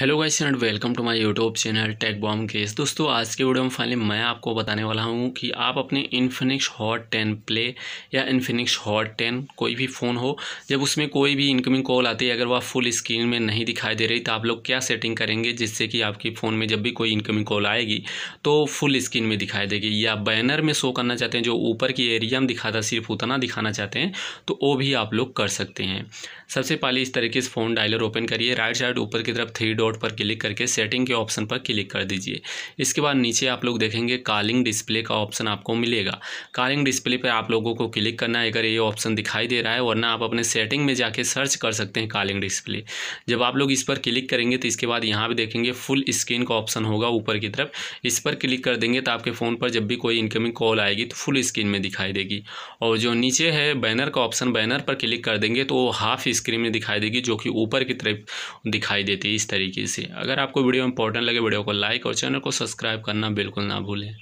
hello guys and welcome to my YouTube channel tech bomb case दोस्तों आज के video में फाइनली मैं आपको बताने वाला हूँ कि आप अपने इनफिनिक्स हॉट टेन प्ले या इन्फिनिक्स हॉट टेन कोई भी फ़ोन हो जब उसमें कोई भी इनकमिंग कॉल आती है अगर वह फुल स्क्रीन में नहीं दिखाई दे रही तो आप लोग क्या सेटिंग करेंगे जिससे कि आपकी फ़ोन में जब भी कोई इनकमिंग कॉल आएगी तो फुल स्क्रीन में दिखाई देगी या बैनर में शो करना चाहते हैं जो ऊपर की एरिया में दिखाता सिर्फ उतना दिखाना चाहते हैं तो वो भी आप लोग कर सकते हैं सबसे पहले इस तरीके से फ़ोन डायलर ओपन करिए राइट साइड ऊपर की तरफ थ्री डॉट पर क्लिक करके सेटिंग के ऑप्शन पर क्लिक कर दीजिए इसके बाद नीचे आप लोग देखेंगे कॉलिंग डिस्प्ले का ऑप्शन आपको मिलेगा कॉलिंग डिस्प्ले पर आप लोगों को क्लिक करना है अगर ये ऑप्शन दिखाई दे रहा है वरना आप अपने सेटिंग में जाके सर्च कर सकते हैं कॉलिंग डिस्प्ले जब आप लोग इस पर क्लिक करेंगे तो इसके बाद यहाँ पर देखेंगे फुल स्क्रीन का ऑप्शन होगा ऊपर की तरफ इस पर क्लिक कर देंगे तो आपके फ़ोन पर जब भी कोई इनकमिंग कॉल आएगी तो फुल स्क्रीन में दिखाई देगी और जो नीचे है बैनर का ऑप्शन बैनर पर क्लिक कर देंगे तो वो हाफ स्क्रीन में दिखाई देगी जो कि ऊपर की तरफ दिखाई देती है इस तरीके तरीके से अगर आपको वीडियो इंपॉर्टेंट लगे वीडियो को लाइक और चैनल को सब्सक्राइब करना बिल्कुल ना भूलें